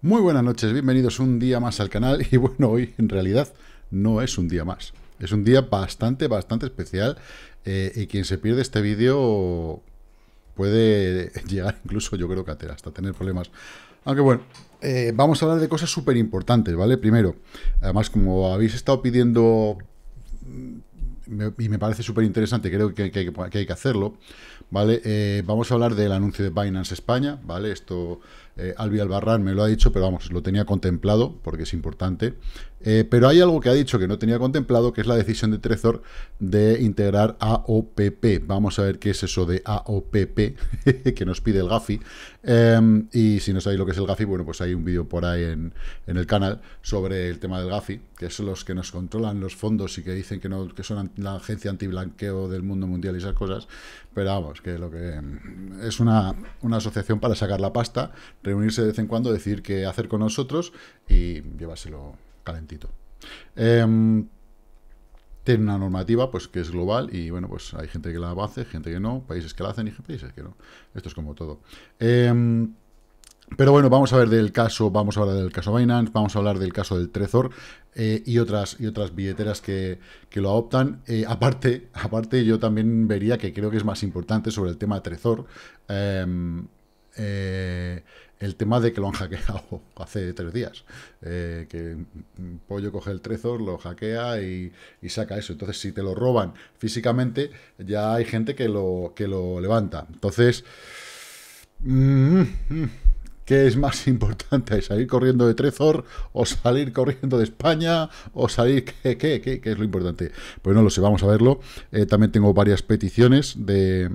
Muy buenas noches, bienvenidos un día más al canal y bueno, hoy en realidad no es un día más, es un día bastante, bastante especial eh, y quien se pierde este vídeo puede llegar incluso yo creo que hasta tener problemas. Aunque bueno, eh, vamos a hablar de cosas súper importantes, ¿vale? Primero, además como habéis estado pidiendo mm, y me parece súper interesante, creo que, hay que hacerlo, ¿vale? Eh, vamos a hablar del anuncio de Binance España, ¿vale? Esto eh, Albi Albarrán me lo ha dicho, pero vamos, lo tenía contemplado, porque es importante. Eh, pero hay algo que ha dicho que no tenía contemplado, que es la decisión de Trezor de integrar AOPP. Vamos a ver qué es eso de AOPP que nos pide el Gafi. Em, y si no sabéis lo que es el Gafi, bueno, pues hay un vídeo por ahí en, el canal sobre el tema del Gafi, que son los que nos controlan los fondos y que dicen que, no, que son la agencia antiblanqueo del mundo mundial y esas cosas. Pero vamos, que lo que es una, asociación para sacar la pasta, reunirse de vez en cuando, decir qué hacer con nosotros y llevárselo calentito. Em, tiene una normativa pues que es global y bueno, pues hay gente que la hace, gente que no, países que la hacen y países que no. Esto es como todo. Em, pero bueno, vamos a ver del caso, vamos a hablar del caso Binance, vamos a hablar del caso del Trezor eh, y, otras, y otras billeteras que, lo adoptan. Eh, aparte, aparte, yo también vería que creo que es más importante sobre el tema Trezor. Em, eh, el tema de que lo han hackeado hace tres días. que Pollo coge el Trezor, lo hackea y, saca eso. Entonces, si te lo roban físicamente, ya hay gente que lo, que lo levanta. Entonces, mm, mm, ¿Qué es más importante? ¿Salir corriendo de Trezor o salir corriendo de España? ¿O salir qué? ¿Qué, es lo importante? Pues no lo sé, vamos a verlo. Eh, también tengo varias peticiones de...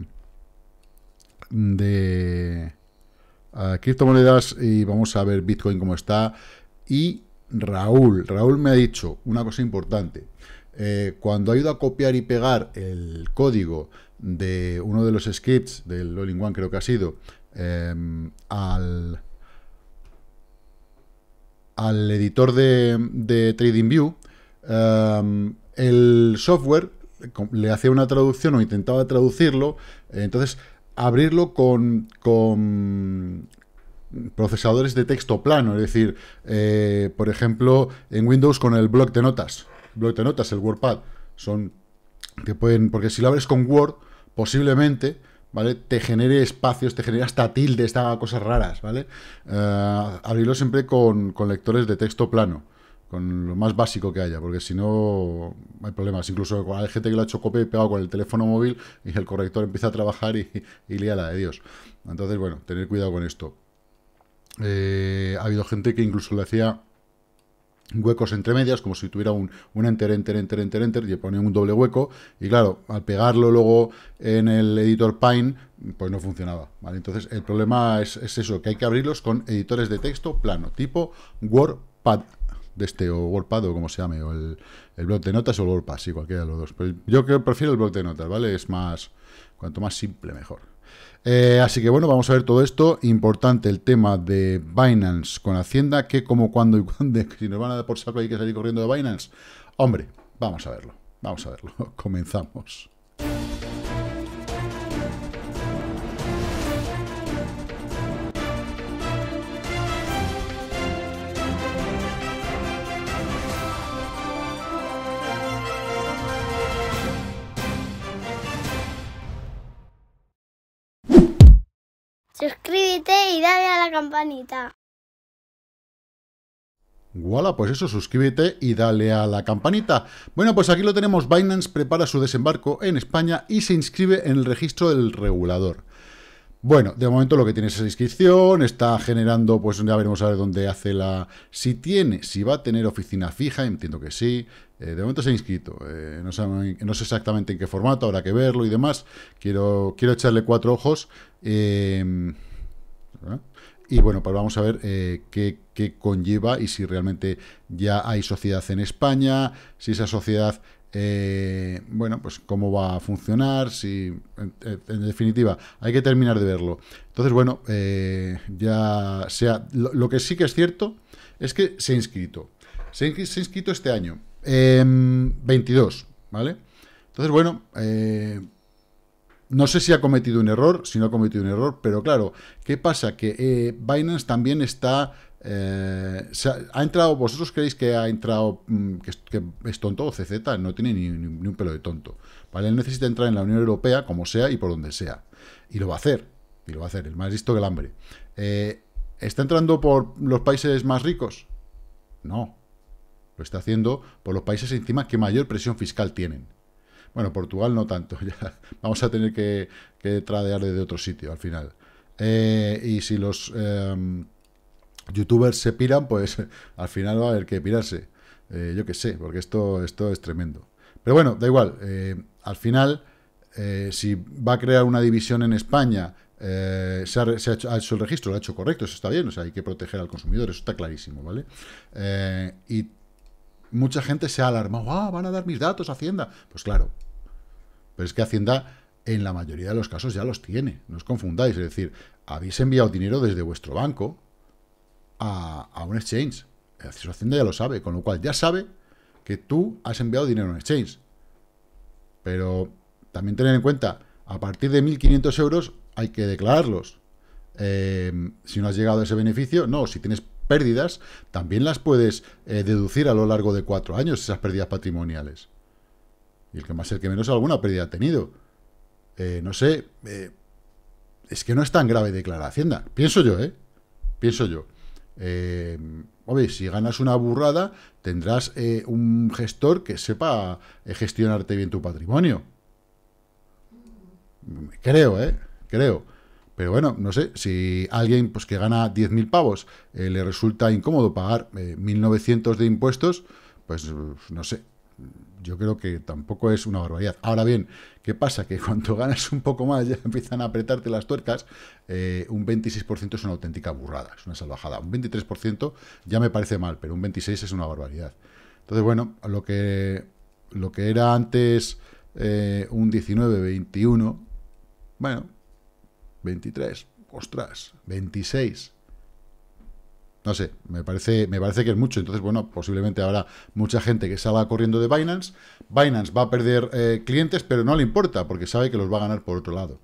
de... Eh, criptomonedas y vamos a ver Bitcoin cómo está. Y Raúl, Raúl me ha dicho una cosa importante. Eh, cuando ha ido a copiar y pegar el código de uno de los scripts del All One creo que ha sido, Em, al, al editor de, de TradingView, em, el software le hacía una traducción o intentaba traducirlo, entonces abrirlo con, con procesadores de texto plano, es decir, eh, por ejemplo, en Windows con el bloc de notas, el de notas, el WordPad, son que pueden, porque si lo abres con Word, posiblemente ¿vale? Te genere espacios, te genera hasta tildes, estas cosas raras, ¿vale? Eh, abrirlo siempre con, lectores de texto plano, con lo más básico que haya, porque si no hay problemas. Incluso hay gente que lo ha hecho copia y pegado con el teléfono móvil y el corrector empieza a trabajar y, y la de Dios. Entonces, bueno, tener cuidado con esto. Eh, ha habido gente que incluso le hacía huecos entre medias, como si tuviera un, un, enter, enter, enter, enter, enter, y ponía un doble hueco, y claro, al pegarlo luego en el editor Pine, pues no funcionaba, ¿vale? Entonces, el problema es, eso, que hay que abrirlos con editores de texto plano, tipo WordPad, de este, o WordPad, o como se llame, o el, el blog de notas o el WordPad, sí, cualquiera de los dos. yo prefiero el blog de notas, ¿vale? Es más, cuanto más simple, mejor. Eh, así que bueno, vamos a ver todo esto. Importante el tema de Binance con Hacienda, que como cuando y cuando, si nos van a dar por saco hay que salir corriendo de Binance. Hombre, vamos a verlo, vamos a verlo. Comenzamos. Suscríbete y dale a la campanita. pues eso, suscríbete y dale a la campanita. Bueno, pues aquí lo tenemos. Binance prepara su desembarco en España y se inscribe en el registro del regulador. Bueno, de momento lo que tiene es esa inscripción, está generando, pues ya veremos a ver dónde hace la... Si tiene, si va a tener oficina fija, entiendo que sí, eh, de momento se ha inscrito, eh, no, sé exactamente en qué formato, habrá que verlo y demás, quiero, quiero echarle cuatro ojos. Eh, y bueno, pues vamos a ver qué, qué conlleva y si realmente ya hay sociedad en España, si esa sociedad eh, bueno, pues cómo va a funcionar, si en, definitiva hay que terminar de verlo. Entonces, bueno, eh, ya sea lo, que sí que es cierto es que se ha inscrito, se, ha, inscrito este año, 22, em, ¿vale? Entonces, bueno, eh, no sé si ha cometido un error, si no ha cometido un error, pero claro, ¿qué pasa? Que Binance también está eh, ha, entrado, vosotros creéis que ha entrado, mm, que, es tonto o CZ, no tiene ni, un pelo de tonto. ¿vale? Él necesita entrar en la Unión Europea como sea y por donde sea. Y lo va a hacer, y lo va a hacer, el más listo que el hambre. Eh, ¿Está entrando por los países más ricos? No. Lo está haciendo por los países encima que mayor presión fiscal tienen. Bueno, Portugal no tanto, vamos a tener que, tradear desde otro sitio al final. Eh, y si los em, youtubers se piran, pues al final va a haber que pirarse. Eh, yo qué sé, porque esto, esto es tremendo. Pero bueno, da igual. Eh, al final, eh, si va a crear una división en España, se, ha, hecho, el registro, lo ha hecho correcto, eso está bien. O sea, hay que proteger al consumidor, eso está clarísimo, ¿vale? y mucha gente se ha alarmado. Ah, van a dar mis datos a Hacienda. Pues claro. Pero es que Hacienda, en la mayoría de los casos, ya los tiene. No os confundáis. Es decir, habéis enviado dinero desde vuestro banco a, un exchange. El Hacienda ya lo sabe, con lo cual ya sabe que tú has enviado dinero a un exchange. Pero también tener en cuenta, a partir de 1.500 euros hay que declararlos. Em, si no has llegado a ese beneficio, no, si tienes pérdidas, también las puedes eh, deducir a lo largo de cuatro años, esas pérdidas patrimoniales. Y el que más, el que menos alguna pérdida ha tenido. Eh, no sé, eh, es que no es tan grave declarar Hacienda. Pienso yo, ¿eh? Pienso yo. Eh, oye, si ganas una burrada, tendrás eh, un gestor que sepa eh, gestionarte bien tu patrimonio. Creo, ¿eh? Creo. Pero bueno, no sé, si alguien pues, que gana 10.000 pavos le resulta incómodo pagar 1.900 de impuestos, pues no sé, yo creo que tampoco es una barbaridad. Ahora bien, ¿qué pasa? Que cuando ganas un poco más ya empiezan a apretarte las tuercas, eh, un 26% es una auténtica burrada, es una salvajada. Un 23% ya me parece mal, pero un 26% es una barbaridad. Entonces, bueno, lo que, lo que era antes eh, un 19, 21, bueno, 23, ostras, 26, no sé, me parece, me parece que es mucho. Entonces, bueno, posiblemente habrá mucha gente que salga corriendo de Binance. Binance va a perder eh, clientes, pero no le importa, porque sabe que los va a ganar por otro lado.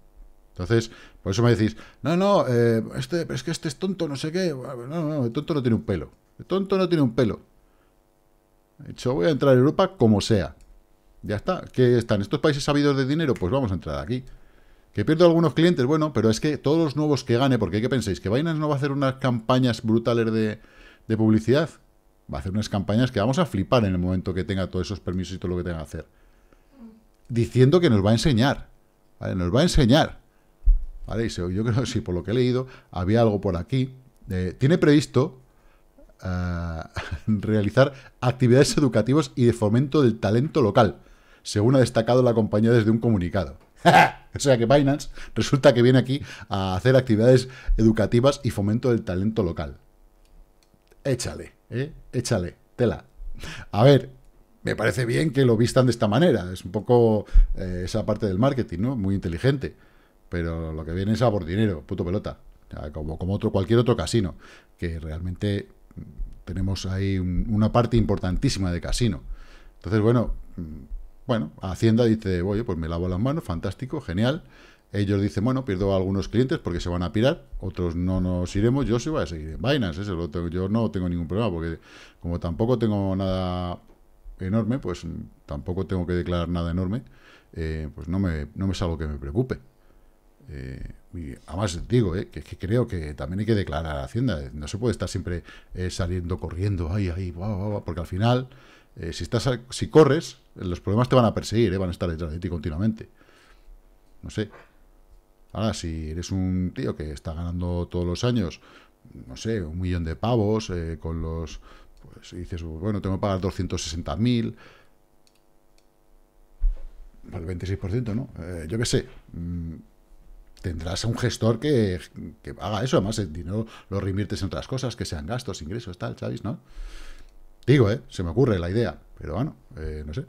Entonces, por eso me decís, no, no, eh, este, es que este es tonto, no sé qué. No, no, el tonto no tiene un pelo. El tonto no tiene un pelo. De hecho, voy a entrar a Europa como sea. Ya está. ¿Qué están estos países sabidos de dinero? Pues vamos a entrar aquí. ¿Que pierdo algunos clientes? Bueno, pero es que todos los nuevos que gane, porque que pensáis? ¿Que vainas no va a hacer unas campañas brutales de, publicidad? Va a hacer unas campañas que vamos a flipar en el momento que tenga todos esos permisos y todo lo que tenga que hacer. Diciendo que nos va a enseñar. ¿vale? Nos va a enseñar. ¿Vale? Y yo creo que sí, por lo que he leído, había algo por aquí. Eh, tiene previsto eh, realizar actividades educativas y de fomento del talento local, según ha destacado la compañía desde un comunicado. o sea que Binance resulta que viene aquí a hacer actividades educativas y fomento del talento local. Échale, ¿eh? échale, tela. A ver, me parece bien que lo vistan de esta manera. Es un poco eh, esa parte del marketing, ¿no? Muy inteligente. Pero lo que viene es a por dinero, puto pelota. como, como otro, cualquier otro casino. Que realmente tenemos ahí una parte importantísima de casino. Entonces, bueno, bueno, Hacienda dice, oye, pues me lavo las manos, fantástico, genial. Ellos dicen, bueno, pierdo a algunos clientes porque se van a pirar, otros no nos iremos, yo se voy a seguir en Binance, yo no tengo ningún problema, porque como tampoco tengo nada enorme, pues tampoco tengo que declarar nada enorme, eh, pues no me, no me es algo que me preocupe. Eh, y además digo, eh, que, creo que también hay que declarar a Hacienda, no se puede estar siempre saliendo corriendo, ay, ay, porque al final eh, si, estás, si corres, los problemas te van a perseguir, eh, van a estar detrás de ti continuamente. No sé. Ahora, si eres un tío que está ganando todos los años, no sé, un millón de pavos, eh, con los... Pues dices, bueno, tengo que pagar 260.000... Al 26%, ¿no? yo qué sé. Mm, tendrás a un gestor que, que, haga eso. Además, el dinero lo reinviertes en otras cosas, que sean gastos, ingresos, tal, ¿sabéis, no? Digo, ¿eh? Se me ocurre la idea. Pero bueno, eh, no sé.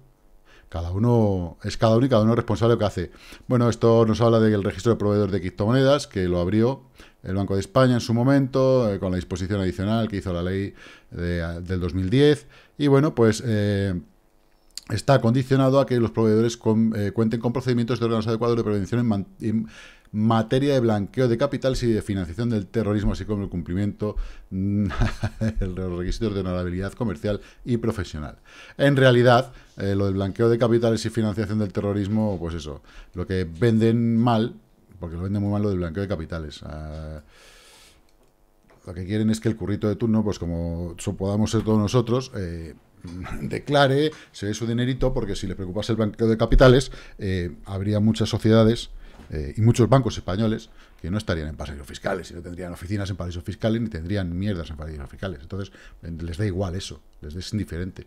Cada uno es cada uno y cada uno es responsable de lo que hace. Bueno, esto nos habla del registro de proveedores de criptomonedas, que lo abrió el Banco de España en su momento, eh, con la disposición adicional que hizo la ley de, eh, del 2010. Y bueno, pues está condicionado a que los proveedores cuenten con procedimientos de órganos adecuados de prevención en materia de blanqueo de capitales y de financiación del terrorismo, así como el cumplimiento mm, de los requisitos de honorabilidad comercial y profesional. En realidad, eh, lo del blanqueo de capitales y financiación del terrorismo, pues eso, lo que venden mal, porque lo venden muy mal lo del blanqueo de capitales. Ah, lo que quieren es que el currito de turno, pues como podamos ser todos nosotros, eh, declare, se dé su dinerito, porque si le preocupase el blanqueo de capitales, eh, habría muchas sociedades eh, y muchos bancos españoles que no estarían en paraísos fiscales, y no tendrían oficinas en paraísos fiscales, ni tendrían mierdas en paraísos fiscales. Entonces, eh, les da igual eso, les es indiferente.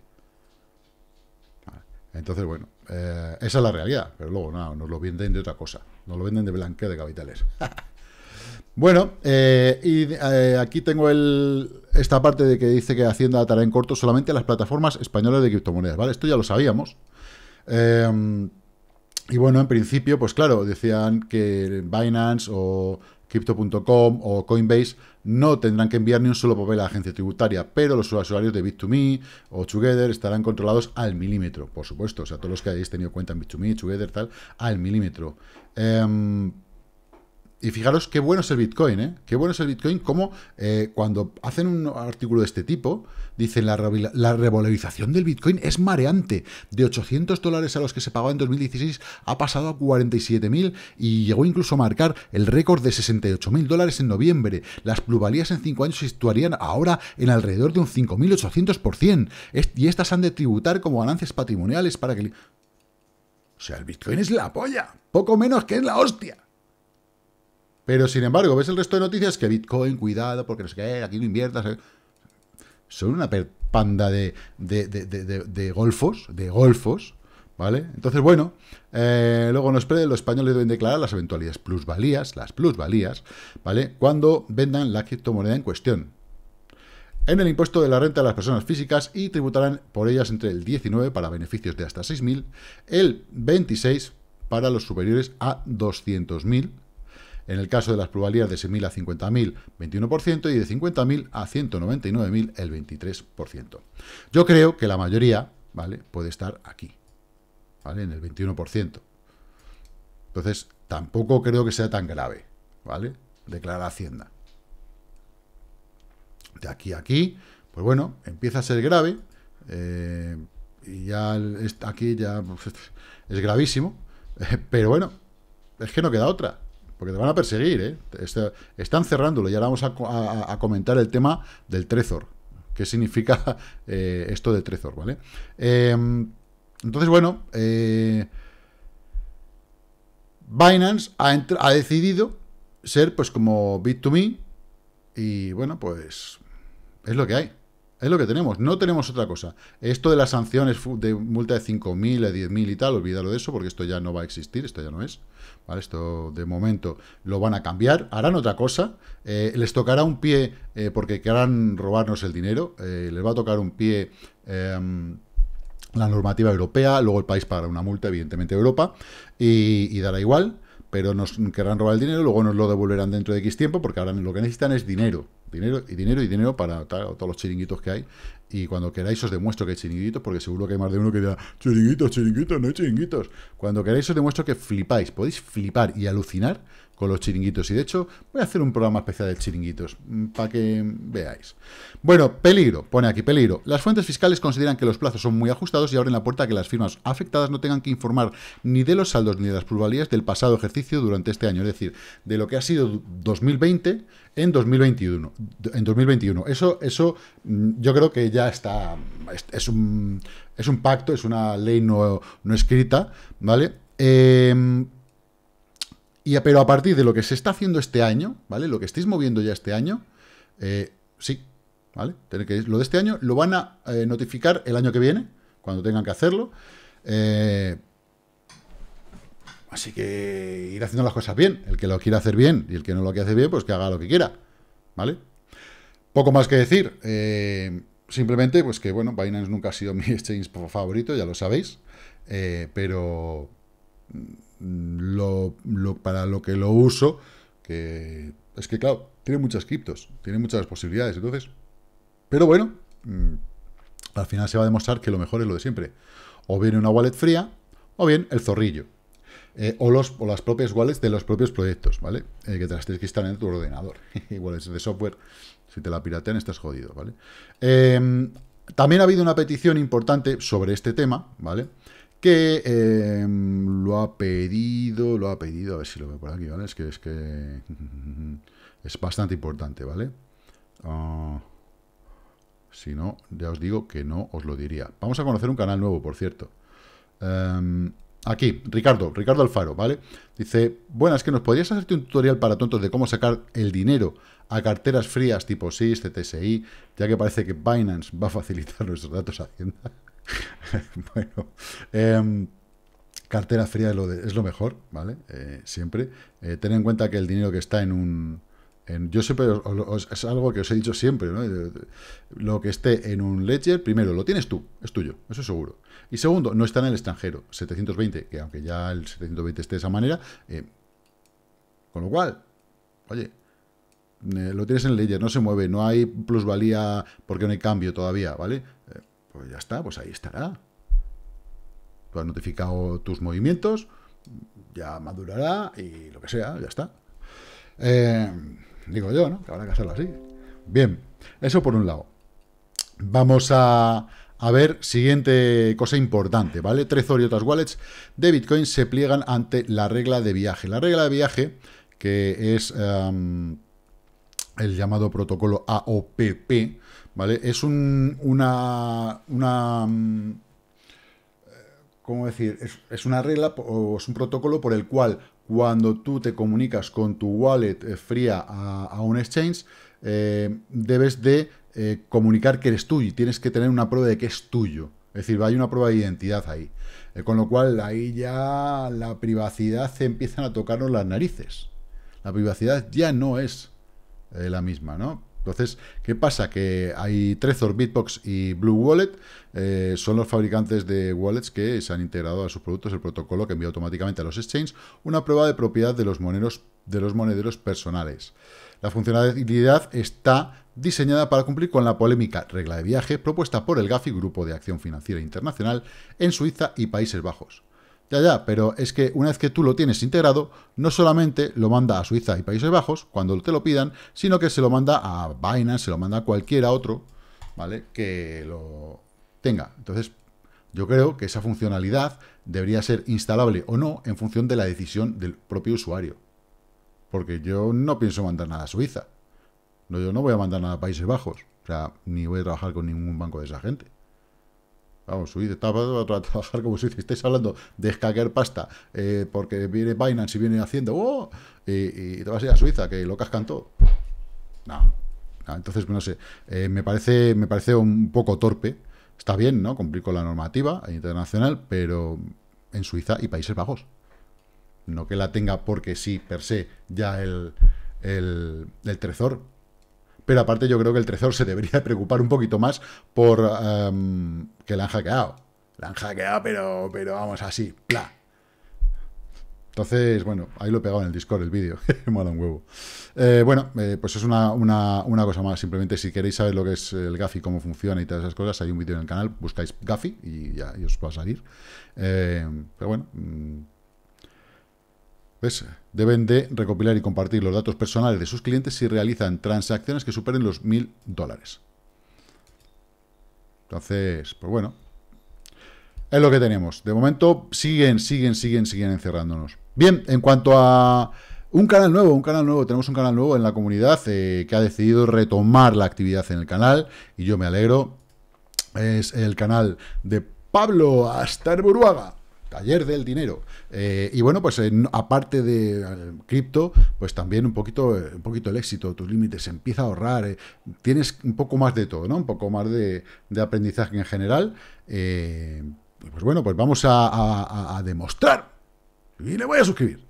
Entonces, bueno, eh, esa es la realidad, pero luego nada, nos lo venden de otra cosa, nos lo venden de blanqueo de capitales. Bueno, y aquí tengo el, esta parte de que dice que Hacienda atará en corto solamente a las plataformas españolas de criptomonedas, ¿vale? Esto ya lo sabíamos. Eh, y bueno, en principio, pues claro, decían que Binance o Crypto.com o Coinbase no tendrán que enviar ni un solo papel a la agencia tributaria, pero los usuarios de Bit2Me o Together estarán controlados al milímetro, por supuesto. O sea, todos los que hayáis tenido cuenta en Bit2Me, Together, tal, al milímetro. Em, y fijaros qué bueno es el Bitcoin, ¿eh? Qué bueno es el Bitcoin, como eh, cuando hacen un artículo de este tipo, dicen la, la revalorización del Bitcoin es mareante. De 800 dólares a los que se pagaba en 2016 ha pasado a 47.000 y llegó incluso a marcar el récord de 68.000 dólares en noviembre. Las plusvalías en 5 años se situarían ahora en alrededor de un 5.800%. y estas han de tributar como ganancias patrimoniales para que... O sea, el Bitcoin es la polla. Poco menos que es la hostia. Pero sin embargo, ves el resto de noticias que Bitcoin, cuidado, porque no sé qué, aquí no inviertas. Eh. Son una panda de, golfos, de golfos, ¿vale? Entonces, bueno, eh, luego nos los, los españoles deben declarar las eventualidades plusvalías, las plusvalías, ¿vale? Cuando vendan la criptomoneda en cuestión. En el impuesto de la renta a las personas físicas y tributarán por ellas entre el 19 para beneficios de hasta 6.000, el 26 para los superiores a 200.000 en el caso de las probabilidades de 6.000 a 50.000, 21%, y de 50.000 a 199.000, el 23%. Yo creo que la mayoría, ¿vale?, puede estar aquí, ¿vale?, en el 21%. Entonces, tampoco creo que sea tan grave, ¿vale?, declara Hacienda. De aquí a aquí, pues bueno, empieza a ser grave, eh, y ya aquí ya pues, es gravísimo, pero bueno, es que no queda otra. Porque te van a perseguir, ¿eh? Este, están cerrándolo y ahora vamos a, comentar el tema del Trezor. ¿Qué significa eh, esto del Trezor, ¿vale? Em, entonces, bueno, eh, Binance ha, decidido ser pues como Bit2Me y bueno, pues es lo que hay. Es lo que tenemos, no tenemos otra cosa. Esto de las sanciones de multa de 5.000, a 10.000 y tal, olvídalo de eso, porque esto ya no va a existir, esto ya no es. Esto de momento lo van a cambiar, harán otra cosa, eh, les tocará un pie, eh, porque querrán robarnos el dinero, eh, les va a tocar un pie em, la normativa europea, luego el país pagará una multa, evidentemente, Europa, y, y dará igual, pero nos querrán robar el dinero, luego nos lo devolverán dentro de X tiempo, porque ahora lo que necesitan es dinero. Dinero y dinero y dinero para todos los chiringuitos que hay y cuando queráis os demuestro que hay chiringuitos, porque seguro que hay más de uno que dirá, chiringuitos, chiringuitos, no hay chiringuitos. Cuando queráis os demuestro que flipáis, podéis flipar y alucinar con los chiringuitos. Y de hecho, voy a hacer un programa especial de chiringuitos, mm, para que veáis. Bueno, peligro, pone aquí peligro. Las fuentes fiscales consideran que los plazos son muy ajustados y abren la puerta a que las firmas afectadas no tengan que informar ni de los saldos ni de las plusvalías del pasado ejercicio durante este año, es decir, de lo que ha sido 2020 en 2021. En 2021. Eso, eso mm, yo creo que ya está, es, un, pacto, es una ley no, escrita, ¿vale? Em, y, pero a partir de lo que se está haciendo este año, ¿vale? Lo que estáis moviendo ya este año, eh, sí, ¿vale? Tener que, lo de este año lo van a eh, notificar el año que viene, cuando tengan que hacerlo. Eh, así que ir haciendo las cosas bien. El que lo quiera hacer bien y el que no lo quiera hacer bien, pues que haga lo que quiera, ¿vale? Poco más que decir. Simplemente, pues que, bueno, Binance nunca ha sido mi exchange favorito, ya lo sabéis, eh, pero mm, lo, para lo que lo uso, que es que, claro, tiene muchas criptos, tiene muchas posibilidades, entonces... Pero bueno, mm, al final se va a demostrar que lo mejor es lo de siempre. O bien una wallet fría, o bien el zorrillo. Eh, o, los, o las propias wallets de los propios proyectos, ¿vale? Eh, que te las tienes que instalar en tu ordenador. es de software si te la piratean estás jodido, ¿vale? Em, también ha habido una petición importante sobre este tema, ¿vale? Que em, lo ha pedido, lo ha pedido, a ver si lo veo por aquí, ¿vale? Es que es, que, es bastante importante, ¿vale? Ah, si no, ya os digo que no os lo diría. Vamos a conocer un canal nuevo, por cierto. Em, Aquí, Ricardo, Ricardo Alfaro, ¿vale? Dice, bueno, es que nos podrías hacerte un tutorial para tontos de cómo sacar el dinero a carteras frías tipo SIS, CTSI, ya que parece que Binance va a facilitar nuestros datos a Hacienda. bueno, em, cartera fría es lo, mejor, ¿vale? Eh, siempre. Eh, ten en cuenta que el dinero que está en un yo siempre os, es algo que os he dicho siempre, ¿no? Eh, lo que esté en un ledger, primero, lo tienes tú, es tuyo, eso es seguro. Y segundo, no está en el extranjero, 720, que aunque ya el 720 esté de esa manera, eh, con lo cual, oye, eh, lo tienes en ledger, no se mueve, no hay plusvalía porque no hay cambio todavía, ¿vale? pues ya está, pues ahí estará. Tú has notificado tus movimientos, ya madurará y lo que sea, ya está. Eh, Digo yo, ¿no? Que habrá que hacerlo así. Bien, eso por un lado. Vamos a, ver, siguiente cosa importante, ¿vale? Trezor y otras wallets de Bitcoin se pliegan ante la regla de viaje. La regla de viaje, que es em, el llamado protocolo AOPP, ¿vale? Es un, una... una em, ¿Cómo decir? Es, es una regla o es un protocolo por el cual cuando tú te comunicas con tu wallet eh, fría a, un exchange, eh, debes de eh, comunicar que eres tuyo y tienes que tener una prueba de que es tuyo. Es decir, hay una prueba de identidad ahí. con lo cual, ahí ya la privacidad se empiezan a tocarnos las narices. La privacidad ya no es la misma, ¿no? Entonces, ¿qué pasa? Que hay Trezor, Bitbox y Blue Wallet, eh, son los fabricantes de wallets que se han integrado a sus productos el protocolo que envía automáticamente a los exchanges una prueba de propiedad de los, moneros, de los monederos personales. La funcionalidad está diseñada para cumplir con la polémica regla de viaje propuesta por el GAFI, Grupo de Acción Financiera Internacional, en Suiza y Países Bajos. Ya, ya, pero es que una vez que tú lo tienes integrado, no solamente lo manda a Suiza y Países Bajos cuando te lo pidan, sino que se lo manda a Binance, se lo manda a cualquiera otro, ¿vale? Que lo tenga. Entonces, yo creo que esa funcionalidad debería ser instalable o no en función de la decisión del propio usuario. Porque yo no pienso mandar nada a Suiza. No, yo no voy a mandar nada a Países Bajos. O sea, ni voy a trabajar con ningún banco de esa gente. Vamos, Suiza, está a trabajar como si estáis hablando de escaquear pasta, eh, porque viene Binance y viene haciendo, ¡oh! y, te vas a ir a Suiza, que lo cascan todo. No, entonces no sé, eh, me, parece, me parece un poco torpe. Está bien, ¿no? Cumplir con la normativa internacional, pero en Suiza y Países Bajos. No que la tenga porque sí, per se, ya el, el, el Trezor, pero aparte yo creo que el Trezor se debería preocupar un poquito más por em, que la han hackeado. La han hackeado, pero, pero vamos, así, pla. Entonces, bueno, ahí lo he pegado en el Discord, el vídeo. Mola un huevo. Eh, bueno, eh, pues es una, cosa más. Simplemente si queréis saber lo que es el Gafi, cómo funciona y todas esas cosas, hay un vídeo en el canal, buscáis Gafi y ya os va a salir. Eh, pero bueno, mm, ¿ves? deben de recopilar y compartir los datos personales de sus clientes si realizan transacciones que superen los mil dólares. Entonces, pues bueno, es lo que tenemos. De momento siguen, siguen, siguen, siguen encerrándonos. Bien, en cuanto a un canal nuevo, un canal nuevo, tenemos un canal nuevo en la comunidad eh, que ha decidido retomar la actividad en el canal y yo me alegro. Es el canal de Pablo Astarburuaga, Taller del Dinero. Eh, y bueno, pues aparte de eh, cripto, pues también un poquito, eh, un poquito el éxito, tus límites, empieza a ahorrar, tienes un poco más de todo, ¿no? Un poco más de, aprendizaje en general. pues bueno, pues vamos a, demostrar. Y le voy a suscribir.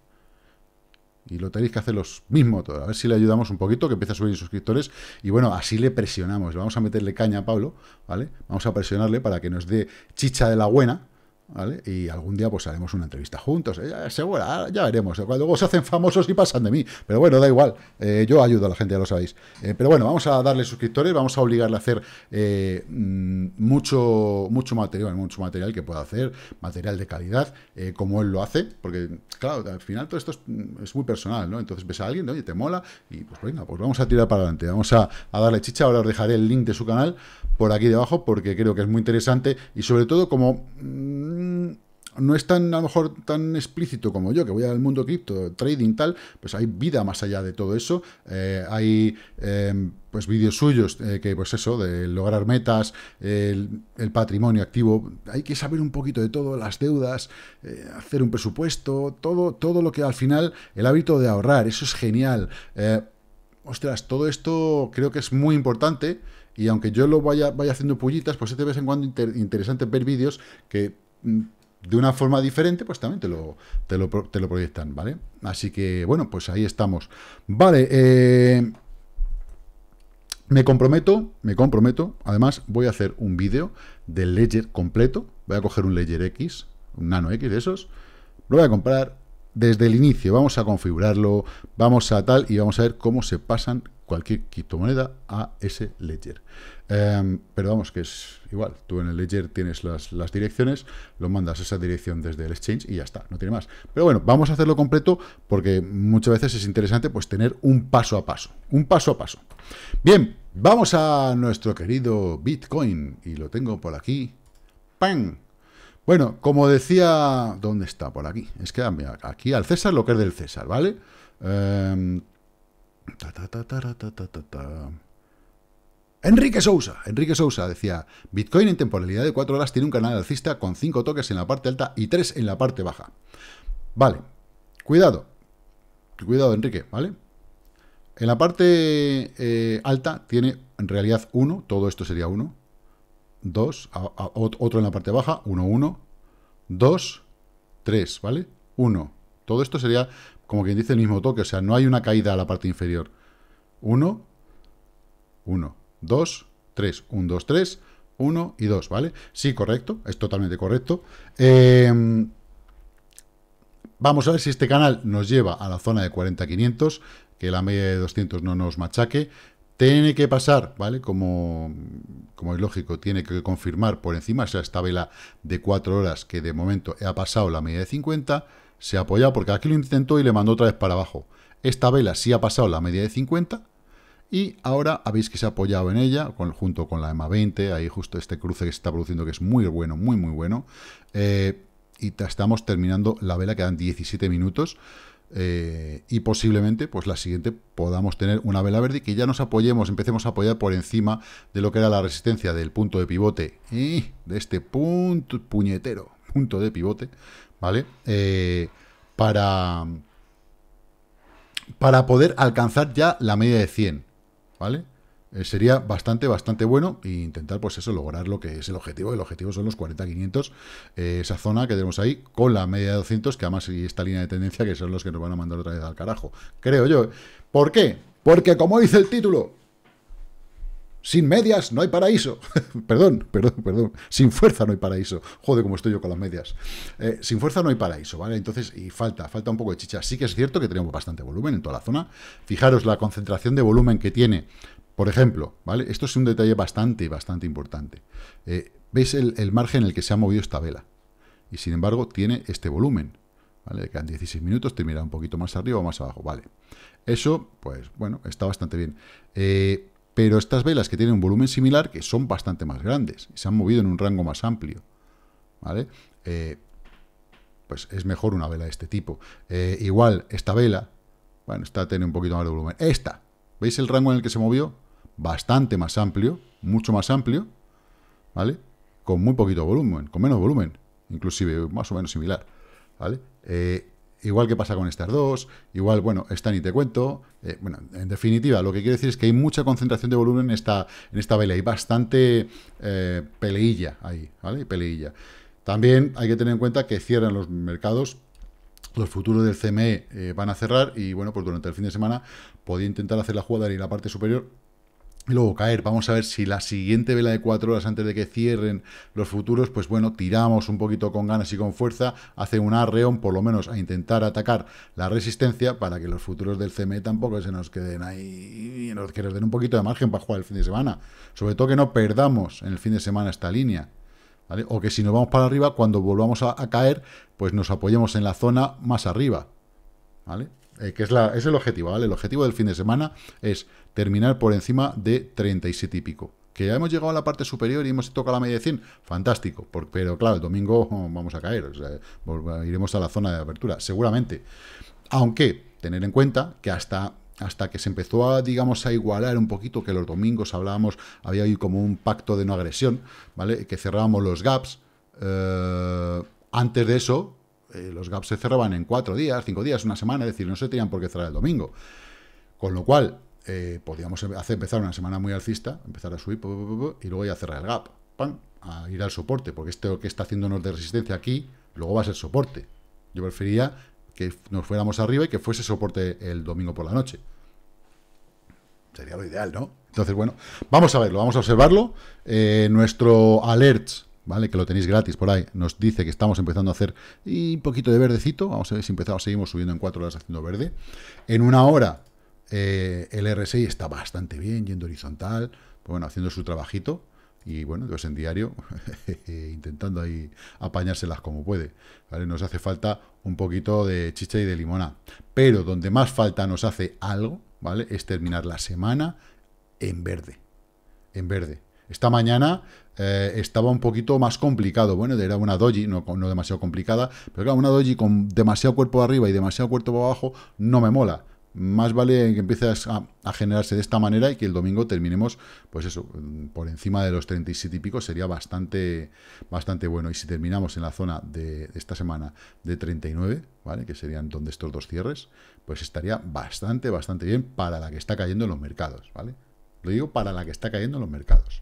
Y lo tenéis que hacer los mismos todos. A ver si le ayudamos un poquito, que empieza a subir suscriptores. Y bueno, así le presionamos. vamos a meterle caña a Pablo, ¿vale? Vamos a presionarle para que nos dé chicha de la buena ¿vale? Y algún día pues haremos una entrevista juntos, eh, seguro ah, ya veremos. Luego se hacen famosos y pasan de mí, pero bueno, da igual. Eh, yo ayudo a la gente, ya lo sabéis. Eh, pero bueno, vamos a darle suscriptores, vamos a obligarle a hacer mm, mucho, mucho material, mucho material que pueda hacer, material de calidad, como él lo hace, porque claro, al final todo esto mm, es, muy personal, ¿no? Entonces ves a alguien, oye, te mola, y pues venga, pues vamos a tirar para adelante, vamos a, a darle chicha, ahora os dejaré el link de su canal por aquí debajo, porque creo que es muy interesante y sobre todo como... Mm, Mm, no es tan, a lo mejor, tan explícito como yo, que voy al mundo cripto, trading, tal, pues hay vida más allá de todo eso. Eh, hay em, pues vídeos suyos, eh, que pues eso, de lograr metas, el, patrimonio activo. Hay que saber un poquito de todo, las deudas, eh, hacer un presupuesto, todo, todo lo que al final, el hábito de ahorrar, eso es genial. ostras, todo esto creo que es muy importante. Y aunque yo lo vaya, vaya haciendo pullitas, pues es de vez en cuando interesante ver vídeos que Mm, de una forma diferente, pues también te lo, te lo, proyectan, ¿vale? Así que, bueno, pues ahí estamos. Vale, eh, me comprometo, me comprometo, además voy a hacer un vídeo del Ledger completo, voy a coger un Ledger X, un Nano X de esos, lo voy a comprar desde el inicio, vamos a configurarlo, vamos a tal y vamos a ver cómo se pasan cualquier criptomoneda a ese ledger. Em, pero vamos, que es igual. Tú en el ledger tienes las, las, direcciones, lo mandas a esa dirección desde el exchange y ya está, no tiene más. Pero bueno, vamos a hacerlo completo porque muchas veces es interesante pues tener un paso a paso. Un paso a paso. Bien, vamos a nuestro querido Bitcoin. Y lo tengo por aquí. ¡Pam! Bueno, como decía... ¿Dónde está? Por aquí. Es que aquí al César lo que es del César, ¿vale? Em, Ta, ta, ta, Enrique Sousa, Enrique Sousa decía, Bitcoin en temporalidad de 4 horas tiene un canal alcista con 5 toques en la parte alta y 3 en la parte baja. Vale, cuidado, cuidado Enrique, ¿vale? En la parte eh, alta tiene en realidad 1, todo esto sería 1, 2, otro en la parte baja, 1, 1, 2, 3, ¿vale? 1, todo esto sería como quien dice, el mismo toque. O sea, no hay una caída a la parte inferior. 1, 1, 2, 3, 1, 2, 3, 1 y 2, ¿vale? Sí, correcto, es totalmente correcto. Em, vamos a ver si este canal nos lleva a la zona de 40-500, que la media de 200 no nos machaque tiene que pasar, ¿vale? Como, como es lógico, tiene que confirmar por encima, o sea, esta vela de 4 horas que de momento ha pasado la media de 50, se ha apoyado porque aquí lo intentó y le mandó otra vez para abajo. Esta vela sí ha pasado la media de 50 y ahora habéis que se ha apoyado en ella junto con la EMA 20, ahí justo este cruce que se está produciendo que es muy bueno, muy muy bueno. Eh, y estamos terminando la vela, quedan 17 minutos. Eh, y posiblemente, pues la siguiente podamos tener una vela verde y que ya nos apoyemos, empecemos a apoyar por encima de lo que era la resistencia del punto de pivote y de este punto puñetero punto de pivote, ¿vale? Eh, para, para poder alcanzar ya la media de 100, ¿vale? Eh, sería bastante, bastante bueno e intentar, pues eso, lograr lo que es el objetivo. El objetivo son los 40-500, eh, esa zona que tenemos ahí, con la media de 200, que además y esta línea de tendencia, que son los que nos van a mandar otra vez al carajo, creo yo. ¿eh? ¿Por qué? Porque, como dice el título, sin medias no hay paraíso. perdón, perdón, perdón. Sin fuerza no hay paraíso. Joder, como estoy yo con las medias. sin fuerza no hay paraíso, ¿vale? Entonces, y falta, falta un poco de chicha. Sí que es cierto que tenemos bastante volumen en toda la zona. Fijaros la concentración de volumen que tiene por ejemplo, ¿vale? Esto es un detalle bastante, bastante importante. Eh, ¿Veis el, margen en el que se ha movido esta vela? Y sin embargo, tiene este volumen. ¿Vale? Quedan 16 minutos, te un poquito más arriba o más abajo. Vale. Eso, pues bueno, está bastante bien. Eh, pero estas velas que tienen un volumen similar, que son bastante más grandes, y se han movido en un rango más amplio. ¿Vale? Eh, pues es mejor una vela de este tipo. igual, esta vela, bueno, esta tiene un poquito más de volumen. Esta, ¿veis el rango en el que se movió? bastante más amplio, mucho más amplio, ¿vale? Con muy poquito volumen, con menos volumen, inclusive más o menos similar, ¿vale? Eh, igual que pasa con estas dos, igual, bueno, esta ni te cuento. Eh, bueno, en definitiva, lo que quiero decir es que hay mucha concentración de volumen en esta, en esta vela, hay bastante eh, peleilla ahí, ¿vale? También hay que tener en cuenta que cierran los mercados, los futuros del CME van a cerrar y, bueno, pues durante el fin de semana podía intentar hacer la jugada en la parte superior luego caer. Vamos a ver si la siguiente vela de cuatro horas antes de que cierren los futuros, pues bueno, tiramos un poquito con ganas y con fuerza, hace un arreón por lo menos a intentar atacar la resistencia para que los futuros del CME tampoco se nos queden ahí, nos, que nos den un poquito de margen para jugar el fin de semana. Sobre todo que no perdamos en el fin de semana esta línea. ¿vale? O que si nos vamos para arriba, cuando volvamos a caer, pues nos apoyemos en la zona más arriba. ¿Vale? Eh, que es, la, el objetivo, ¿vale? El objetivo del fin de semana es terminar por encima de 37 y pico. Que ya hemos llegado a la parte superior y hemos tocado la media fantástico. pero claro, el domingo oh, vamos a caer, iremos a la zona de apertura, seguramente. Aunque, tener en cuenta que hasta hasta que se empezó a, digamos, a igualar un poquito, que los domingos hablábamos, había ahí como un pacto de no agresión, ¿vale? Que cerrábamos los gaps. Eh, antes de eso, eh, los gaps se cerraban en cuatro días, cinco días, una semana, es decir, no se tenían por qué cerrar el domingo. Con lo cual, eh, podíamos em-, hacer, empezar una semana muy alcista, empezar a subir y luego ya cerrar el gap, ¡pam! a ir al soporte, porque esto que está haciéndonos de resistencia aquí, luego va a ser soporte. Yo prefería que nos fuéramos arriba y que fuese soporte el domingo por la noche. Sería lo ideal, ¿no? Entonces, bueno, vamos a verlo, vamos a observarlo. Eh, nuestro alert ¿vale? Que lo tenéis gratis por ahí. Nos dice que estamos empezando a hacer un poquito de verdecito. Vamos a ver si empezamos, seguimos subiendo en cuatro horas haciendo verde. En una hora eh, el el 6 está bastante bien, yendo horizontal, pues bueno, haciendo su trabajito. Y bueno, pues en diario, intentando ahí apañárselas como puede. ¿vale? Nos hace falta un poquito de chicha y de limonada, Pero donde más falta nos hace algo, ¿vale? Es terminar la semana en verde. En verde. Esta mañana eh, estaba un poquito más complicado. Bueno, era una doji, no, demasiado complicada, pero claro, una doji con demasiado cuerpo arriba y demasiado cuerpo abajo no me mola. Más vale que empiece a, generarse de esta manera y que el domingo terminemos, pues eso, por encima de los 37 y pico sería bastante, bastante bueno. Y si terminamos en la zona de, de esta semana de 39, ¿vale? Que serían donde estos dos cierres, pues estaría bastante, bastante bien para la que está cayendo en los mercados, ¿vale? Lo digo para la que está cayendo en los mercados.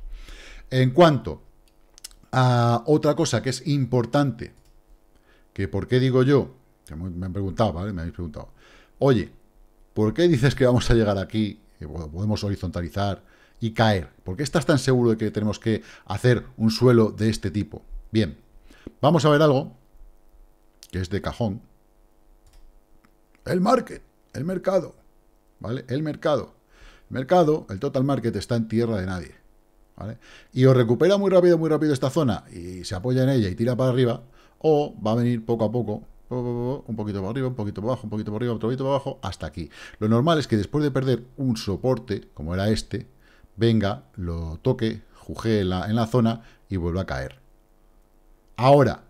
En cuanto a otra cosa que es importante, que por qué digo yo, me han preguntado, ¿vale? Me habéis preguntado, oye, ¿por qué dices que vamos a llegar aquí, que podemos horizontalizar y caer? ¿Por qué estás tan seguro de que tenemos que hacer un suelo de este tipo? Bien, vamos a ver algo que es de cajón. El market, el mercado, ¿vale? El mercado. El mercado, el total market está en tierra de nadie. Y o recupera muy rápido, muy rápido esta zona y se apoya en ella y tira para arriba, o va a venir poco a poco, un poquito para arriba, un poquito para abajo, un poquito para arriba, otro poquito para abajo, hasta aquí. Lo normal es que después de perder un soporte, como era este, venga, lo toque, juje en la, en la zona y vuelva a caer. Ahora,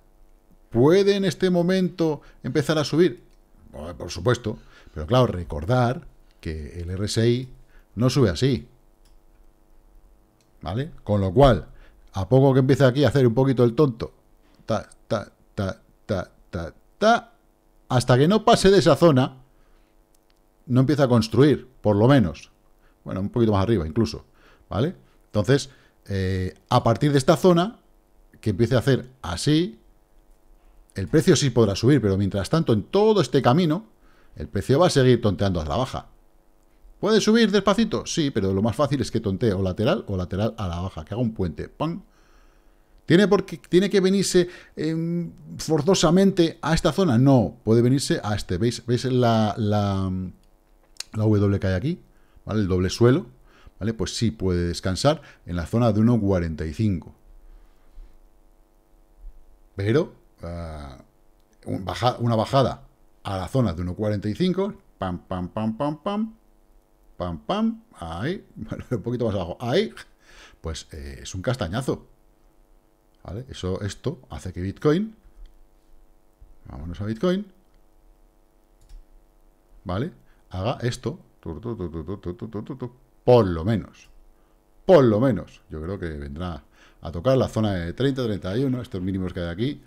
¿puede en este momento empezar a subir? Pues, por supuesto, pero claro, recordar que el RSI no sube así. Con lo cual, a poco que empiece aquí a hacer un poquito el tonto, ta, ta, ta, ta, hasta que no pase de esa zona, no empieza a construir, por lo menos. Bueno, un poquito más arriba incluso, ¿vale? Entonces, eh, a partir de esta zona, que empiece a hacer así, el precio sí podrá subir, pero mientras tanto, en todo este camino, el precio va a seguir tonteando a la baja. ¿Puede subir despacito? Sí, pero lo más fácil es que tontee o lateral o lateral a la baja, que haga un puente. ¿Tiene, porque, ¿Tiene que venirse em, forzosamente a esta zona? No, puede venirse a este. ¿Veis, ¿Veis la, W que hay aquí? ¿Vale? El doble suelo. ¿Vale? Pues sí puede descansar en la zona de 1.45. Pero ah, una bajada a la zona de 1.45, pam, pam, pam, pam, pam, pam, pam, ahí, un poquito más abajo, ahí, pues es un castañazo. ¿Vale? Eso, esto hace que Bitcoin, vámonos a Bitcoin, ¿vale? Haga esto, por lo menos, por lo menos, yo creo que vendrá a tocar la zona de 30, 31, estos mínimos que hay aquí,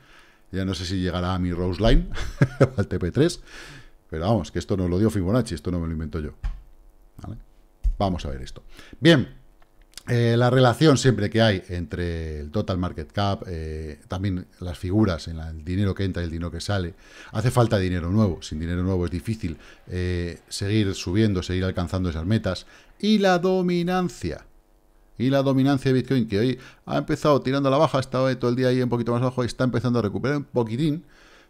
ya no sé si llegará a mi Rose Line, al TP3, pero vamos, que esto nos lo dio Fibonacci, esto no me lo invento yo. ¿vale? Vamos a ver esto. Bien, eh, la relación siempre que hay entre el total market cap, eh, también las figuras, en el dinero que entra y el dinero que sale, hace falta dinero nuevo. Sin dinero nuevo es difícil eh, seguir subiendo, seguir alcanzando esas metas. Y la dominancia. Y la dominancia de Bitcoin, que hoy ha empezado tirando a la baja, ha estado todo el día ahí un poquito más abajo, Y está empezando a recuperar un poquitín,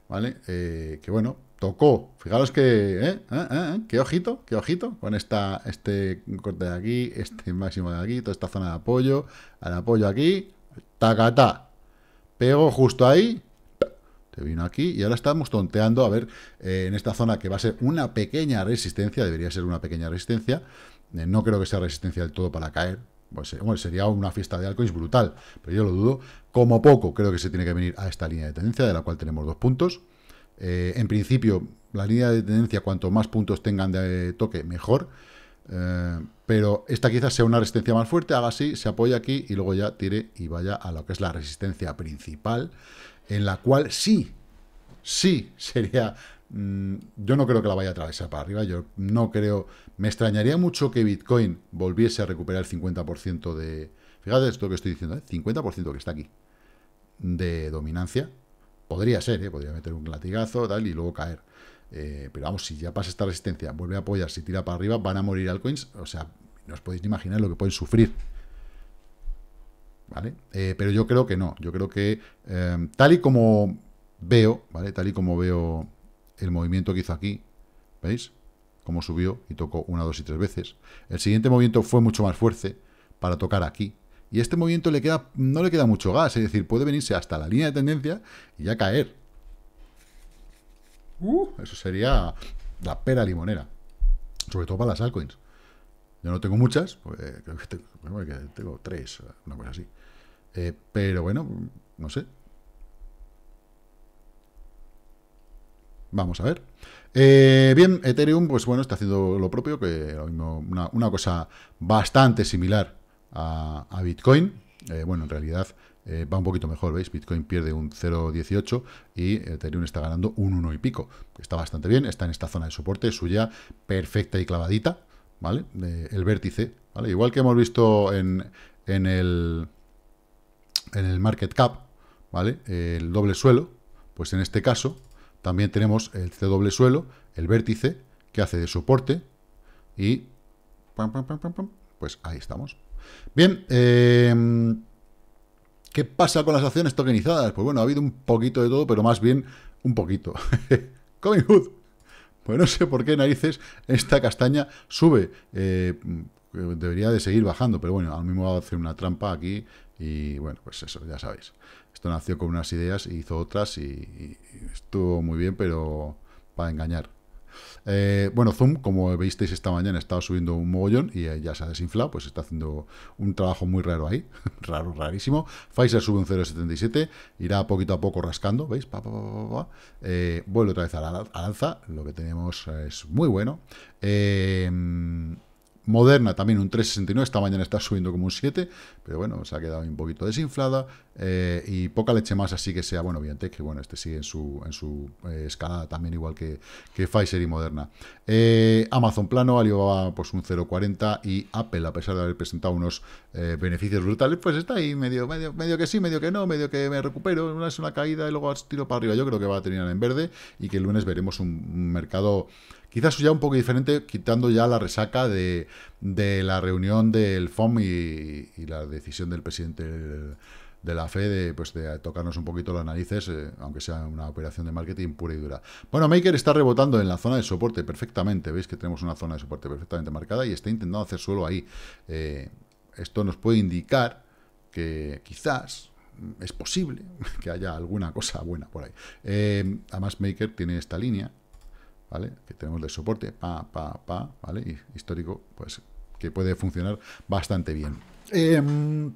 ¿vale? que bueno, tocó. Fijaros que, ¿eh? ¿Eh? ¿Eh? ¿eh? qué ojito, qué ojito con esta, este corte de aquí, este máximo de aquí, toda esta zona de apoyo, al apoyo aquí, tacatá. Pego justo ahí, te vino aquí y ahora estamos tonteando, a ver, en esta zona que va a ser una pequeña resistencia, debería ser una pequeña resistencia, no creo que sea resistencia del todo para caer, pues, sería una fiesta de altcoins brutal, pero yo lo dudo, como poco creo que se tiene que venir a esta línea de tendencia, de la cual tenemos dos puntos, eh, en principio, la línea de tendencia, cuanto más puntos tengan de toque, mejor. Eh, pero esta quizás sea una resistencia más fuerte, haga así, se apoya aquí y luego ya tire y vaya a lo que es la resistencia principal, en la cual sí, sí sería... Mm, yo no creo que la vaya a atravesar para arriba, yo no creo... Me extrañaría mucho que Bitcoin volviese a recuperar el 50% de... Fíjate esto que estoy diciendo, 50% ¿eh? que está aquí de dominancia, Podría ser, ¿eh? podría meter un latigazo tal, y luego caer. Eh, pero vamos, si ya pasa esta resistencia, vuelve a apoyar, si tira para arriba, van a morir altcoins. O sea, no os podéis ni imaginar lo que pueden sufrir. ¿Vale? Eh, pero yo creo que no. Yo creo que tal y como veo, ¿vale? Tal y como veo el movimiento que hizo aquí, ¿veis? Como subió y tocó una, dos y tres veces. El siguiente movimiento fue mucho más fuerte para tocar aquí, y este movimiento le queda, no le queda mucho gas, es decir, puede venirse hasta la línea de tendencia y ya caer. Uh, eso sería la pera limonera. Sobre todo para las altcoins. Yo no tengo muchas, pues, eh, creo que tengo, tres, una cosa así. Eh, pero bueno, no sé. Vamos a ver. Eh, bien, Ethereum, pues bueno, está haciendo lo propio, que una cosa bastante similar a, Bitcoin. Eh, bueno, en realidad eh, va un poquito mejor, ¿veis? Bitcoin pierde un 0,18 y Ethereum está ganando un 1 y pico. Está bastante bien, está en esta zona de soporte suya perfecta y clavadita, ¿vale? el vértice, ¿vale? Igual que hemos visto en, en, el, en el market cap, ¿vale? El doble suelo, pues en este caso también tenemos el doble suelo, el vértice, que hace de soporte y... pues ahí estamos. Bien, em, ¿qué pasa con las acciones tokenizadas? Pues bueno, ha habido un poquito de todo, pero más bien un poquito. Coming Hood. Pues no sé por qué narices esta castaña sube. Eh, mm, debería de seguir bajando, pero bueno, al mismo va a hacer una trampa aquí y bueno, pues eso, ya sabéis. Esto nació con unas ideas, hizo otras y estuvo muy bien, pero para engañar. Eh, bueno, Zoom, como veis esta mañana, estaba subiendo un mogollón y eh, ya se ha desinflado, pues está haciendo un trabajo muy raro ahí, raro, rarísimo. Pfizer sube un 0,77, irá poquito a poco rascando, ¿veis? Eh, vuelve otra vez a la alza, lo que tenemos es muy bueno. Moderna también un 3,69, esta mañana está subiendo como un 7, pero bueno, se ha quedado un poquito desinflada eh, y poca leche más, así que sea, bueno, bien que bueno, este sigue en su, en su eh, escalada también igual que, que Pfizer y Moderna. Eh, Amazon plano, Alibaba pues un 0,40 y Apple, a pesar de haber presentado unos beneficios brutales, pues está ahí medio, medio, medio que sí, medio que no, medio que me recupero, una es una caída y luego tiro para arriba, yo creo que va a terminar en verde y que el lunes veremos un mercado... Quizás ya un poco diferente, quitando ya la resaca de, la reunión del FOM y, la decisión del presidente de la FED de, pues, de tocarnos un poquito las narices, eh, aunque sea una operación de marketing pura y dura. Bueno, Maker está rebotando en la zona de soporte perfectamente. Veis que tenemos una zona de soporte perfectamente marcada y está intentando hacer suelo ahí. Eh, esto nos puede indicar que quizás es posible que haya alguna cosa buena por ahí. Eh, además, Maker tiene esta línea ¿vale? Que tenemos de soporte, pa, pa, pa, ¿vale? histórico, pues, que puede funcionar bastante bien. Em,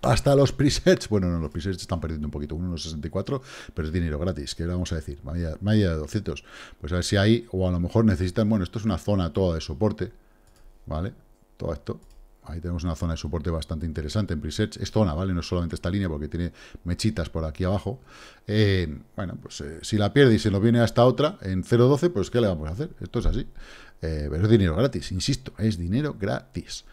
hasta los presets, bueno, los presets están perdiendo un poquito, 1.64, pero es dinero gratis, que le vamos a decir, vaya, de 200, pues a ver si hay, o a lo mejor necesitan, bueno, esto es una zona toda de soporte, ¿vale? Todo esto, Ahí tenemos una zona de soporte bastante interesante en presets. Es zona, ¿vale? No solamente esta línea porque tiene mechitas por aquí abajo. Eh, bueno, pues eh, si la pierde y se lo viene a esta otra en 0.12, pues ¿qué le vamos a hacer? Esto es así. Eh, pero es dinero gratis, insisto, es dinero gratis.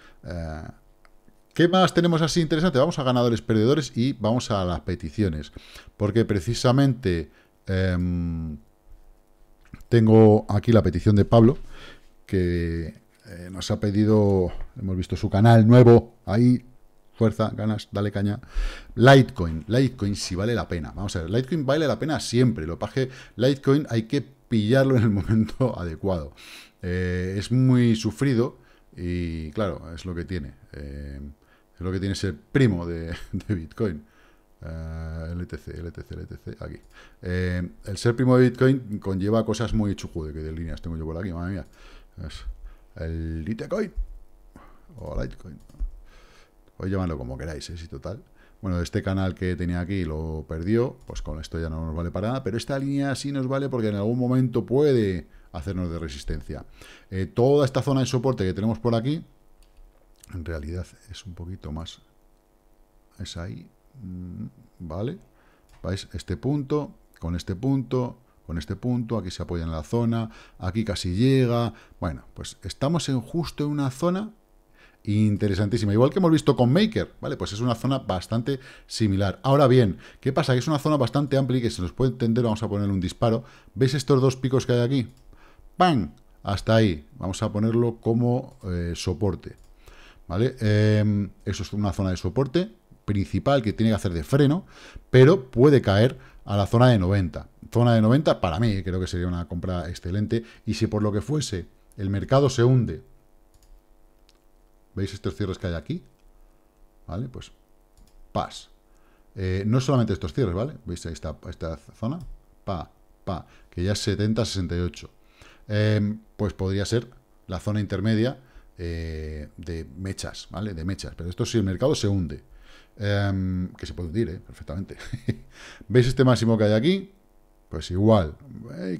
¿Qué más tenemos así interesante? Vamos a ganadores, perdedores y vamos a las peticiones. Porque precisamente em, tengo aquí la petición de Pablo que eh, nos ha pedido, hemos visto su canal nuevo, ahí, fuerza, ganas, dale caña. Litecoin, Litecoin si vale la pena. Vamos a ver, Litecoin vale la pena siempre, lo paje Litecoin hay que pillarlo en el momento adecuado. Eh, es muy sufrido y claro, es lo que tiene. Eh, es lo que tiene ser primo de, Bitcoin. LTC, LTC, LTC, aquí. el ser primo de Bitcoin conlleva cosas muy chujude que de líneas tengo yo por aquí, madre mía. El Litecoin o Litecoin. Podéis llamarlo como queráis, ¿eh? si total. Bueno, este canal que tenía aquí lo perdió, pues con esto ya no nos vale para nada, pero esta línea sí nos vale porque en algún momento puede hacernos de resistencia. Eh, toda esta zona de soporte que tenemos por aquí, en realidad es un poquito más... Es ahí, mm, ¿vale? ¿Veis? Este punto, con este punto, con este punto, aquí se apoya en la zona, aquí casi llega. Bueno, pues estamos en justo en una zona interesantísima. Igual que hemos visto con Maker, ¿vale? Pues es una zona bastante similar. Ahora bien, ¿qué pasa? Que es una zona bastante amplia y que se nos puede entender, vamos a poner un disparo. ¿Veis estos dos picos que hay aquí? ¡Pam! Hasta ahí. Vamos a ponerlo como eh, soporte. ¿Vale? Em, eso es una zona de soporte principal que tiene que hacer de freno, pero puede caer a la zona de 90. Zona de 90 para mí creo que sería una compra excelente. Y si por lo que fuese el mercado se hunde, ¿veis estos cierres que hay aquí? ¿Vale? Pues pas. Eh, no solamente estos cierres, ¿vale? ¿Veis esta, esta zona? Pa, pa, que ya es 70, 68. Em, pues podría ser la zona intermedia eh, de mechas, ¿vale? De mechas. Pero esto si el mercado se hunde. Em, que se puede hundir, ¿eh? perfectamente. ¿Veis este máximo que hay aquí? Pues igual,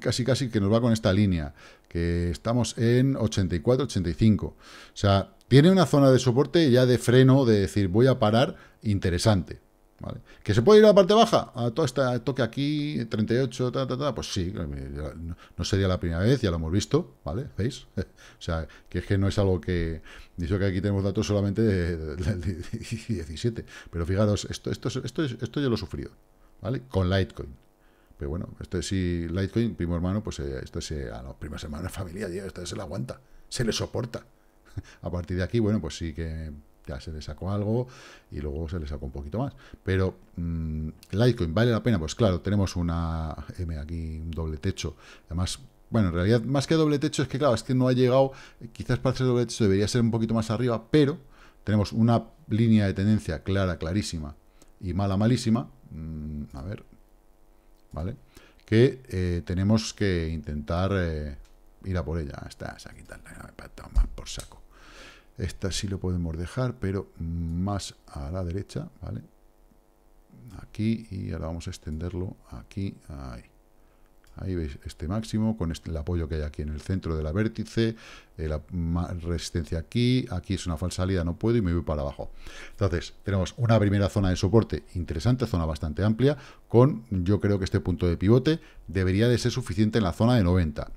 casi casi que nos va con esta línea, que estamos en 84, 85. O sea, tiene una zona de soporte ya de freno, de decir voy a parar, interesante. ¿Que se puede ir a la parte baja? A todo este toque aquí, 38, ta, ta, ta, pues sí, no sería la primera vez, ya lo hemos visto, ¿vale? ¿Veis? o sea, que es que no es algo que... Dicho que aquí tenemos datos solamente de 17, pero fijaros, esto, esto, esto, esto yo lo he sufrido, ¿vale? Con Litecoin. Pero bueno, esto es sí, Litecoin, primo hermano, pues eh, esto se, a ah, la primera semana familia, tío, esto se le aguanta, se le soporta. a partir de aquí, bueno, pues sí que ya se le sacó algo y luego se le sacó un poquito más. Pero mm, Litecoin vale la pena, pues claro, tenemos una M aquí, un doble techo. Además, bueno, en realidad más que doble techo es que claro, es que no ha llegado, quizás para ser doble techo debería ser un poquito más arriba, pero tenemos una línea de tendencia clara, clarísima y mala, malísima. Mm, a ver, ¿vale? Que eh, tenemos que intentar eh, ir a por ella. Está, se ha quitado, más por saco. Esta sí lo podemos dejar, pero más a la derecha, ¿vale? Aquí, y ahora vamos a extenderlo aquí, ahí. Ahí veis este máximo, con este, el apoyo que hay aquí en el centro de la vértice, eh, la resistencia aquí, aquí es una falsa salida, no puedo, y me voy para abajo. Entonces, tenemos una primera zona de soporte interesante, zona bastante amplia, con, yo creo que este punto de pivote debería de ser suficiente en la zona de 90.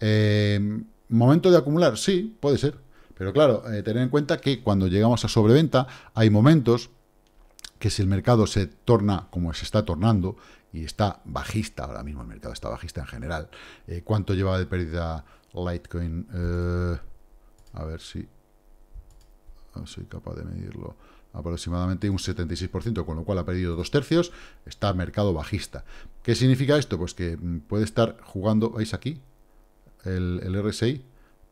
Eh, ¿Momento de acumular? Sí, puede ser. Pero claro, eh, tener en cuenta que cuando llegamos a sobreventa hay momentos que si el mercado se torna como se está tornando y está bajista, ahora mismo el mercado está bajista en general, eh, ¿cuánto lleva de pérdida Litecoin? Eh, a ver si ah, soy capaz de medirlo aproximadamente un 76%, con lo cual ha perdido dos tercios, está mercado bajista. ¿Qué significa esto? Pues que mm, puede estar jugando, ¿veis aquí? el RSI,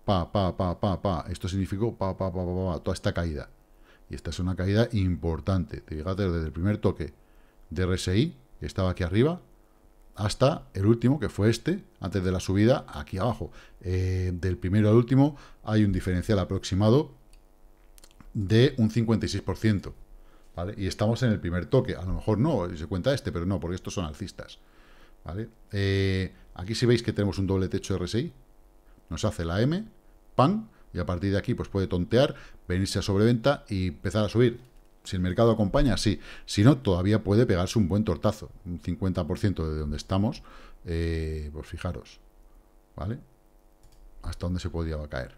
pa, pa, pa, pa, pa. Esto significó pa, pa, pa, pa, pa, toda esta caída. Y esta es una caída importante. Fíjate, desde el primer toque de RSI, que estaba aquí arriba, hasta el último, que fue este, antes de la subida, aquí abajo. Eh, del primero al último hay un diferencial aproximado de un 56%. Y estamos en el primer toque. A lo mejor no, se cuenta este, pero no, porque estos son alcistas. ¿vale? Eh, aquí si veis que tenemos un doble techo de RSI, nos hace la M, pan, y a partir de aquí pues puede tontear, venirse a sobreventa y empezar a subir. Si el mercado acompaña, sí. Si no, todavía puede pegarse un buen tortazo. Un 50% de donde estamos, eh, pues fijaros, ¿vale? Hasta dónde se podría caer.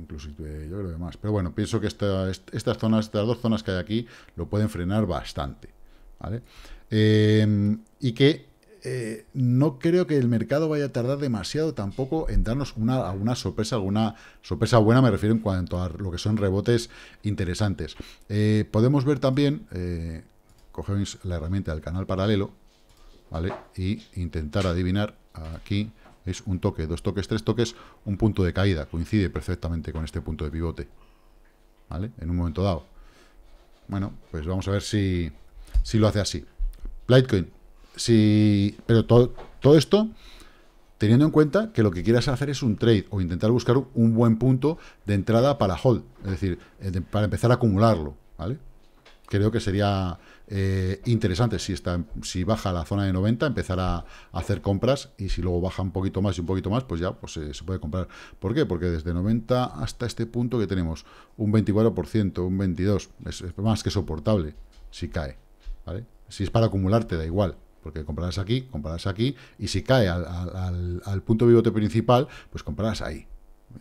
Incluso eh, yo creo que más. Pero bueno, pienso que estas zonas, estas dos zonas que hay aquí, lo pueden frenar bastante, ¿vale? Eh, y que eh, no creo que el mercado vaya a tardar demasiado tampoco en darnos una, sorpresa, alguna sorpresa buena, me refiero en cuanto a lo que son rebotes interesantes. Eh, podemos ver también, eh, cogemos la herramienta del canal paralelo, ¿vale? Y intentar adivinar aquí, es un toque, dos toques, tres toques, un punto de caída, coincide perfectamente con este punto de pivote, ¿vale? En un momento dado. Bueno, pues vamos a ver si, si lo hace así. Litecoin, si, pero todo, todo esto teniendo en cuenta que lo que quieras hacer es un trade o intentar buscar un buen punto de entrada para hold, es decir, eh, para empezar a acumularlo, ¿vale? Creo que sería eh, interesante si, está, si baja la zona de 90, empezar a, hacer compras y si luego baja un poquito más y un poquito más, pues ya pues, eh, se puede comprar. ¿Por qué? Porque desde 90 hasta este punto que tenemos un 24%, un 22%, es, más que soportable si cae, ¿vale? Si es para acumular te da igual, porque comprarás aquí, comprarás aquí, y si cae al, punto pivote principal, pues comprarás ahí.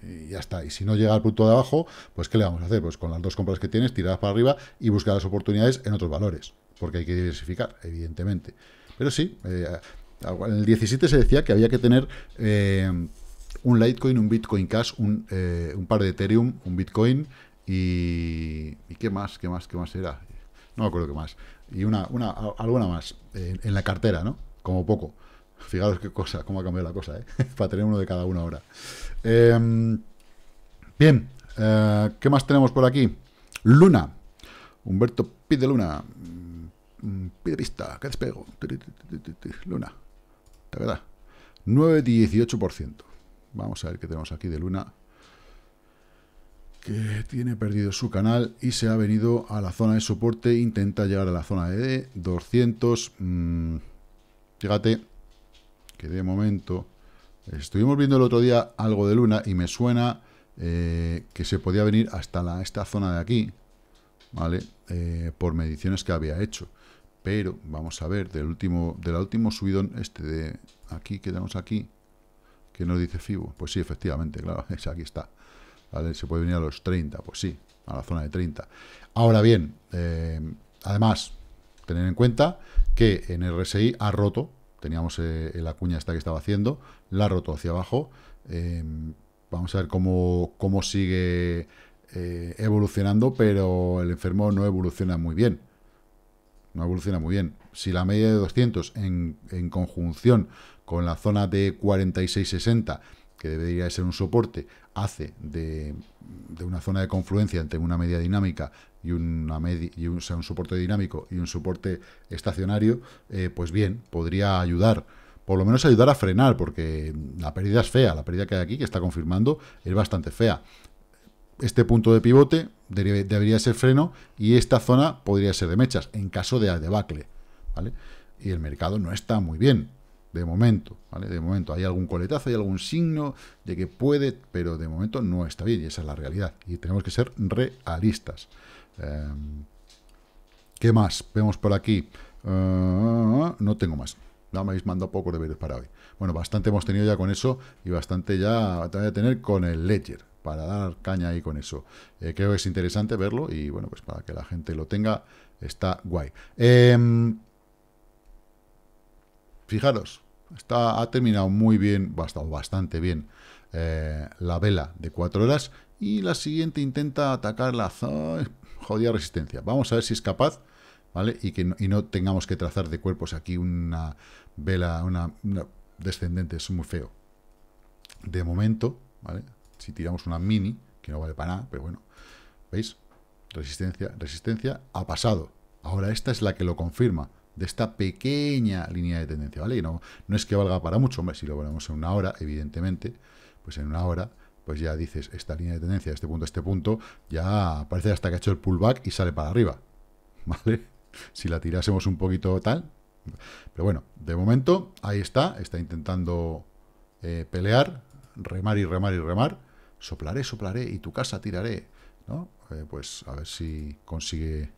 Y ya está. Y si no llega al punto de abajo, pues ¿qué le vamos a hacer? Pues con las dos compras que tienes, tiradas para arriba y buscar las oportunidades en otros valores, porque hay que diversificar, evidentemente. Pero sí, eh, en el 17 se decía que había que tener eh, un Litecoin, un Bitcoin Cash, eh, un, par de Ethereum, un Bitcoin y, y... ¿Qué más? ¿Qué más? ¿Qué más era? no me acuerdo qué más. Y una, una alguna más en, la cartera, ¿no? Como poco. Fijaros qué cosa, cómo ha cambiado la cosa, ¿eh? Para tener uno de cada uno ahora. Em, bien, eh, ¿qué más tenemos por aquí? Luna. Humberto pide Luna. Mm, mm, pide pista, que despego. Luna. La verdad. 9,18%. Vamos a ver qué tenemos aquí de Luna que tiene perdido su canal y se ha venido a la zona de soporte, intenta llegar a la zona de 200, mmm, fíjate que de momento estuvimos viendo el otro día algo de luna y me suena eh, que se podía venir hasta la, esta zona de aquí, ¿vale? Eh, por mediciones que había hecho. Pero vamos a ver, del último, del último subidón este de aquí que tenemos aquí, que nos dice Fibo. Pues sí, efectivamente, claro, es, aquí está. Se puede venir a los 30, pues sí, a la zona de 30. Ahora bien, eh, además, tener en cuenta que en el RSI ha roto, teníamos eh, la cuña esta que estaba haciendo, la ha roto hacia abajo. Eh, vamos a ver cómo, cómo sigue evolucionando, pero el enfermo no evoluciona muy bien. No evoluciona muy bien. Si la media de 200 en, en conjunción con la zona de 46-60 que debería ser un soporte, hace de, una zona de confluencia entre una media dinámica y, una y un, soporte dinámico y un soporte estacionario, eh, pues bien, podría ayudar, por lo menos ayudar a frenar, porque la pérdida es fea, la pérdida que hay aquí, que está confirmando, es bastante fea. Este punto de pivote debería ser freno y esta zona podría ser de mechas, en caso de debacle, ¿vale? Y el mercado no está muy bien, de momento, ¿vale? De momento hay algún coletazo, hay algún signo de que puede, pero de momento no está bien y esa es la realidad. Y tenemos que ser realistas. Em, ¿Qué más? Vemos por aquí. Ah, no tengo más. Ya me habéis mandado pocos deberes para hoy. Bueno, bastante hemos tenido ya con eso y bastante ya voy a tener con el Ledger para dar caña ahí con eso. Eh, creo que es interesante verlo y bueno, pues para que la gente lo tenga está guay. Eh, Fijaros, está, ha terminado muy bien, estado bastante bien, eh, la vela de 4 horas. Y la siguiente intenta atacar la zona, jodida resistencia. Vamos a ver si es capaz, ¿vale? Y que no, tengamos que trazar de cuerpos aquí una vela, una, descendente, es muy feo. De momento, ¿vale? Si tiramos una mini, que no vale para nada, pero bueno, ¿veis? Resistencia, resistencia, ha pasado. Ahora esta es la que lo confirma de esta pequeña línea de tendencia, ¿vale? Y no, no es que valga para mucho, hombre, si lo ponemos en una hora, evidentemente, pues en una hora, pues ya dices, esta línea de tendencia, este punto, este punto, ya parece hasta que ha hecho el pullback y sale para arriba, ¿vale? Si la tirásemos un poquito tal, pero bueno, de momento, ahí está, está intentando eh, pelear, remar y remar y remar, soplaré, soplaré y tu casa tiraré, ¿no? Eh, pues a ver si consigue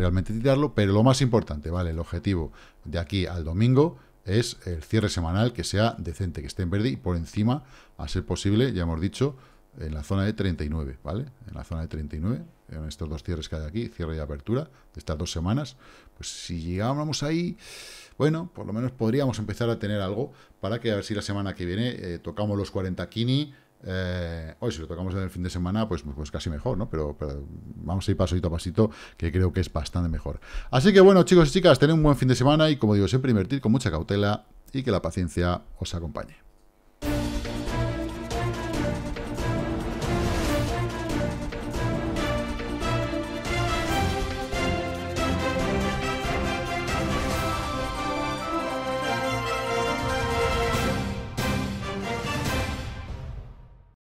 realmente tirarlo, pero lo más importante, ¿vale? El objetivo de aquí al domingo es el cierre semanal que sea decente, que esté en verde y por encima, a ser posible, ya hemos dicho, en la zona de 39, ¿vale? En la zona de 39, en estos dos cierres que hay aquí, cierre y apertura, de estas dos semanas, pues si llegábamos ahí, bueno, por lo menos podríamos empezar a tener algo para que a ver si la semana que viene eh, tocamos los 40 kini, eh, hoy, si lo tocamos en el fin de semana, pues, pues, pues casi mejor, ¿no? Pero, vamos a ir pasito a pasito, que creo que es bastante mejor. Así que bueno, chicos y chicas, tened un buen fin de semana y como digo, siempre invertir con mucha cautela y que la paciencia os acompañe.